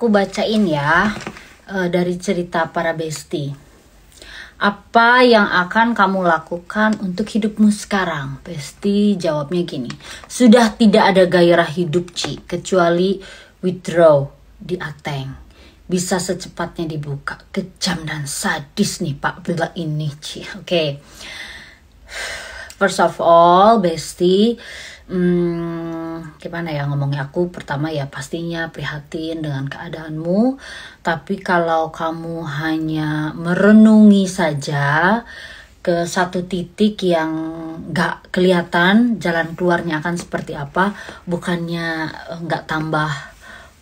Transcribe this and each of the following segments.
aku bacain ya eh, dari cerita para besti. Apa yang akan kamu lakukan untuk hidupmu sekarang? Besti jawabnya gini. Sudah tidak ada gairah hidup, Ci, kecuali withdraw di Ateng. Bisa secepatnya dibuka. Kejam dan sadis nih Pak Bila ini, Ci. Oke. Okay. First of all, Besti, hmm, gimana ya ngomongnya aku pertama ya pastinya prihatin dengan keadaanmu tapi kalau kamu hanya merenungi saja ke satu titik yang gak kelihatan jalan keluarnya akan seperti apa bukannya eh, gak tambah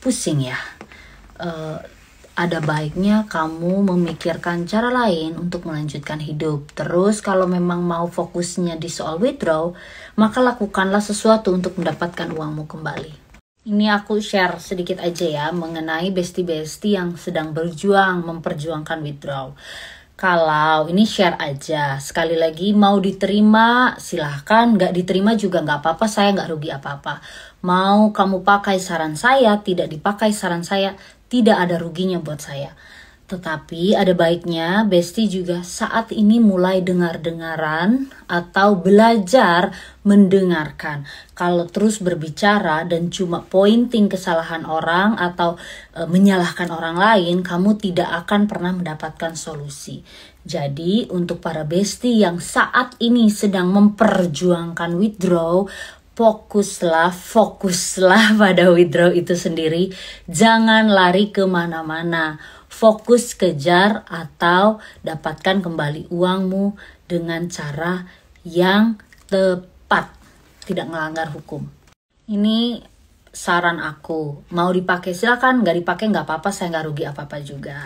pusing ya uh, ada baiknya kamu memikirkan cara lain untuk melanjutkan hidup. Terus kalau memang mau fokusnya di soal withdraw, maka lakukanlah sesuatu untuk mendapatkan uangmu kembali. Ini aku share sedikit aja ya mengenai besti-besti yang sedang berjuang memperjuangkan withdraw. Kalau ini share aja, sekali lagi mau diterima silahkan, gak diterima juga gak apa-apa, saya gak rugi apa-apa. Mau kamu pakai saran saya, tidak dipakai saran saya, tidak ada ruginya buat saya. Tetapi ada baiknya Besti juga saat ini mulai dengar-dengaran atau belajar mendengarkan. Kalau terus berbicara dan cuma pointing kesalahan orang atau e, menyalahkan orang lain, kamu tidak akan pernah mendapatkan solusi. Jadi, untuk para Besti yang saat ini sedang memperjuangkan withdraw, fokuslah, fokuslah pada withdraw itu sendiri. Jangan lari kemana-mana. Fokus kejar atau dapatkan kembali uangmu dengan cara yang tepat. Tidak melanggar hukum. Ini saran aku. Mau dipakai silakan, nggak dipakai nggak apa-apa, saya nggak rugi apa-apa juga.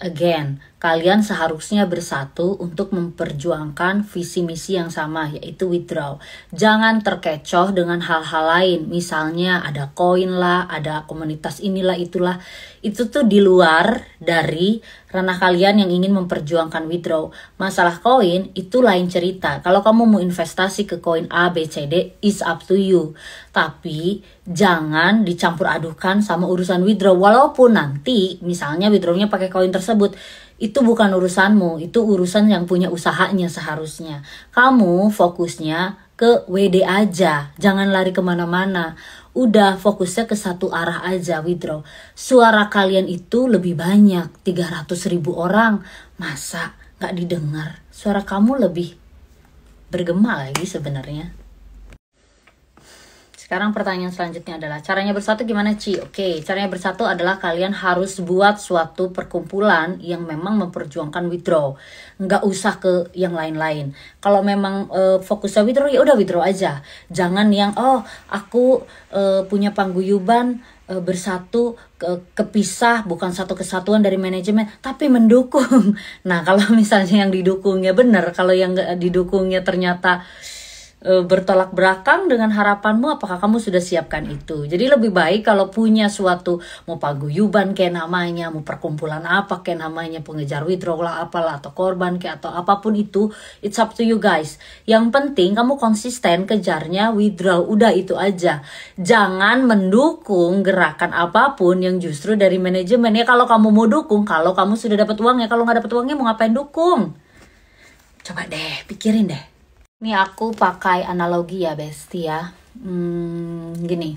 Again, kalian seharusnya bersatu untuk memperjuangkan visi misi yang sama, yaitu withdraw. Jangan terkecoh dengan hal-hal lain, misalnya ada koin lah, ada komunitas inilah itulah. Itu tuh di luar dari ranah kalian yang ingin memperjuangkan withdraw. Masalah koin itu lain cerita. Kalau kamu mau investasi ke koin A, B, C, D, is up to you. Tapi jangan dicampur adukan sama urusan withdraw. Walaupun nanti misalnya withdrawnya pakai koin tersebut, itu bukan urusanmu, itu urusan yang punya usahanya seharusnya. Kamu fokusnya ke WD aja, jangan lari kemana-mana. Udah fokusnya ke satu arah aja, withdraw. Suara kalian itu lebih banyak, 300 ribu orang. Masa gak didengar? Suara kamu lebih bergema lagi sebenarnya. Sekarang pertanyaan selanjutnya adalah caranya bersatu gimana Ci? Oke, caranya bersatu adalah kalian harus buat suatu perkumpulan yang memang memperjuangkan withdraw. Nggak usah ke yang lain-lain. Kalau memang uh, fokusnya withdraw ya udah withdraw aja. Jangan yang oh aku uh, punya pangguyuban uh, bersatu ke, kepisah bukan satu kesatuan dari manajemen tapi mendukung. Nah kalau misalnya yang didukungnya benar, kalau yang didukungnya ternyata E, bertolak belakang dengan harapanmu apakah kamu sudah siapkan itu jadi lebih baik kalau punya suatu mau paguyuban kayak namanya mau perkumpulan apa kayak namanya pengejar withdraw lah apalah atau korban kayak atau apapun itu it's up to you guys yang penting kamu konsisten kejarnya withdraw udah itu aja jangan mendukung gerakan apapun yang justru dari manajemen ya kalau kamu mau dukung kalau kamu sudah dapat uang ya kalau nggak dapat uangnya mau ngapain dukung coba deh pikirin deh ini aku pakai analogi ya, Besti ya. Hmm, gini.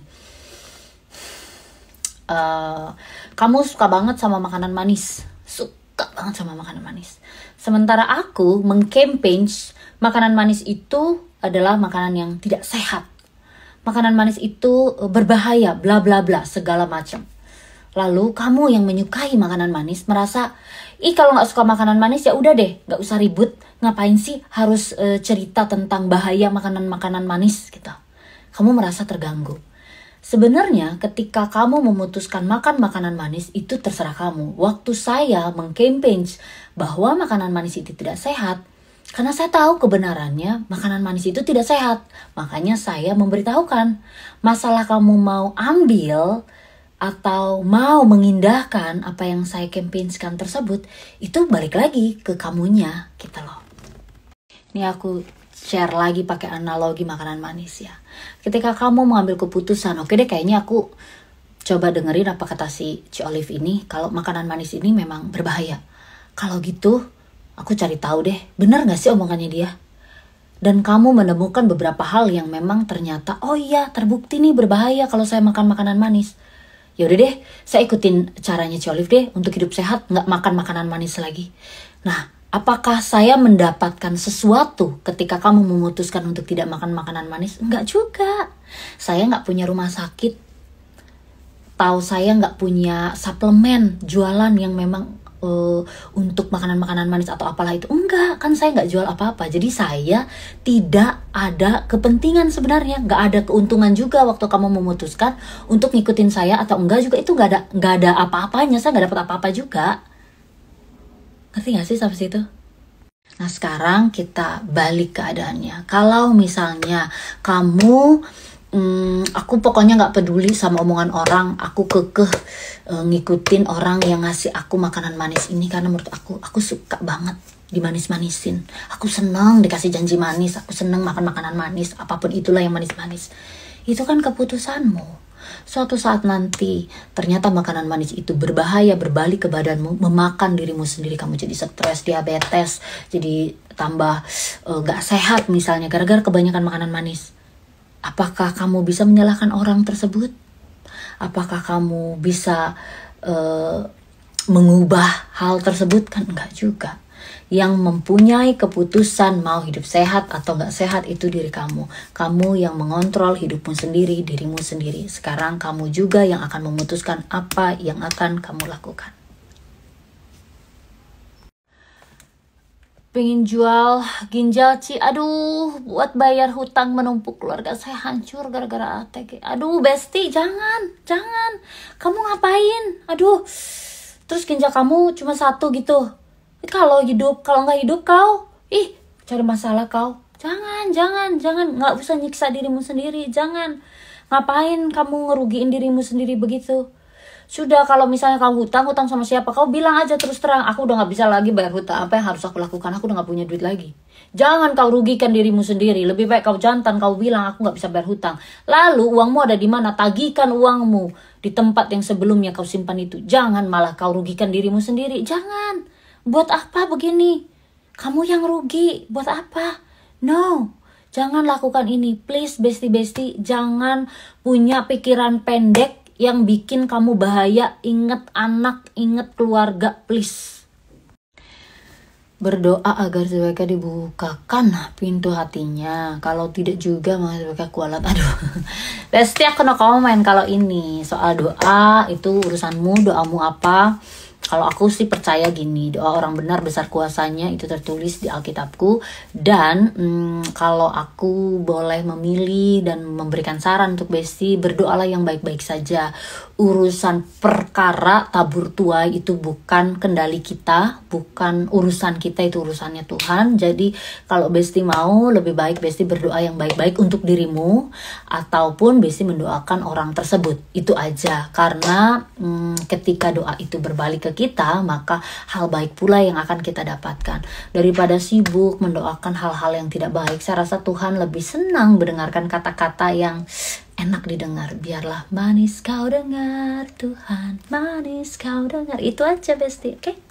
Uh, kamu suka banget sama makanan manis. Suka banget sama makanan manis. Sementara aku mengcampaign makanan manis itu adalah makanan yang tidak sehat. Makanan manis itu berbahaya, bla bla bla, segala macam. Lalu kamu yang menyukai makanan manis merasa, ih kalau nggak suka makanan manis ya udah deh, nggak usah ribut. Ngapain sih harus e, cerita tentang bahaya makanan-makanan manis gitu. Kamu merasa terganggu. Sebenarnya ketika kamu memutuskan makan makanan manis itu terserah kamu. Waktu saya mengkampanye bahwa makanan manis itu tidak sehat, karena saya tahu kebenarannya makanan manis itu tidak sehat. Makanya saya memberitahukan, masalah kamu mau ambil atau mau mengindahkan apa yang saya campaignkan tersebut, itu balik lagi ke kamunya gitu loh. Ini aku share lagi pakai analogi makanan manis ya. Ketika kamu mengambil keputusan, oke okay deh kayaknya aku coba dengerin apa kata si Ci Olive ini kalau makanan manis ini memang berbahaya. Kalau gitu, aku cari tahu deh, benar gak sih omongannya dia? dan kamu menemukan beberapa hal yang memang ternyata, oh iya, terbukti nih berbahaya kalau saya makan makanan manis. Yaudah deh, saya ikutin caranya Ci Olive deh untuk hidup sehat, nggak makan makanan manis lagi. Nah, apakah saya mendapatkan sesuatu ketika kamu memutuskan untuk tidak makan makanan manis? Enggak juga. Saya nggak punya rumah sakit. Tahu saya nggak punya suplemen jualan yang memang uh, untuk makanan-makanan manis atau apalah itu enggak kan saya nggak jual apa-apa jadi saya tidak ada kepentingan sebenarnya nggak ada keuntungan juga waktu kamu memutuskan untuk ngikutin saya atau enggak juga itu nggak ada nggak ada apa-apanya saya nggak dapat apa-apa juga ngerti nggak sih sampai situ Nah sekarang kita balik keadaannya. Kalau misalnya kamu hmm, aku pokoknya nggak peduli sama omongan orang aku kekeh e, ngikutin orang yang ngasih aku makanan manis ini karena menurut aku aku suka banget dimanis-manisin aku seneng dikasih janji manis aku seneng makan makanan manis apapun itulah yang manis-manis itu kan keputusanmu suatu saat nanti ternyata makanan manis itu berbahaya berbalik ke badanmu memakan dirimu sendiri kamu jadi stres diabetes jadi tambah e, eh, gak sehat misalnya gara-gara kebanyakan makanan manis Apakah kamu bisa menyalahkan orang tersebut? Apakah kamu bisa uh, mengubah hal tersebut? Kan enggak juga yang mempunyai keputusan mau hidup sehat atau enggak sehat itu diri kamu. Kamu yang mengontrol hidupmu sendiri, dirimu sendiri. Sekarang kamu juga yang akan memutuskan apa yang akan kamu lakukan. pengen jual ginjal Ci aduh buat bayar hutang menumpuk keluarga saya hancur gara-gara ATG aduh Besti jangan jangan kamu ngapain aduh terus ginjal kamu cuma satu gitu kalau hidup kalau nggak hidup kau ih cari masalah kau jangan jangan jangan nggak usah nyiksa dirimu sendiri jangan ngapain kamu ngerugiin dirimu sendiri begitu sudah kalau misalnya kamu hutang hutang sama siapa kau bilang aja terus terang aku udah nggak bisa lagi bayar hutang apa yang harus aku lakukan aku udah nggak punya duit lagi jangan kau rugikan dirimu sendiri lebih baik kau jantan kau bilang aku nggak bisa bayar hutang lalu uangmu ada di mana tagihkan uangmu di tempat yang sebelumnya kau simpan itu jangan malah kau rugikan dirimu sendiri jangan buat apa begini kamu yang rugi buat apa no Jangan lakukan ini, please besti-besti. Jangan punya pikiran pendek yang bikin kamu bahaya, inget anak, inget keluarga, please. Berdoa agar sebaiknya dibukakan pintu hatinya. Kalau tidak juga malah sebaiknya kualat. Aduh, pasti aku no komen kalau ini. Soal doa itu urusanmu, doamu apa kalau aku sih percaya gini doa orang benar besar kuasanya itu tertulis di Alkitabku dan hmm, kalau aku boleh memilih dan memberikan saran untuk Besti berdoalah yang baik-baik saja urusan perkara tabur tuai itu bukan kendali kita bukan urusan kita itu urusannya Tuhan jadi kalau Besti mau lebih baik Besti berdoa yang baik-baik untuk dirimu ataupun Besti mendoakan orang tersebut itu aja karena hmm, ketika doa itu berbalik ke kita, maka hal baik pula yang akan kita dapatkan. Daripada sibuk mendoakan hal-hal yang tidak baik, saya rasa Tuhan lebih senang mendengarkan kata-kata yang enak didengar. Biarlah manis kau dengar Tuhan, manis kau dengar. Itu aja bestie oke? Okay?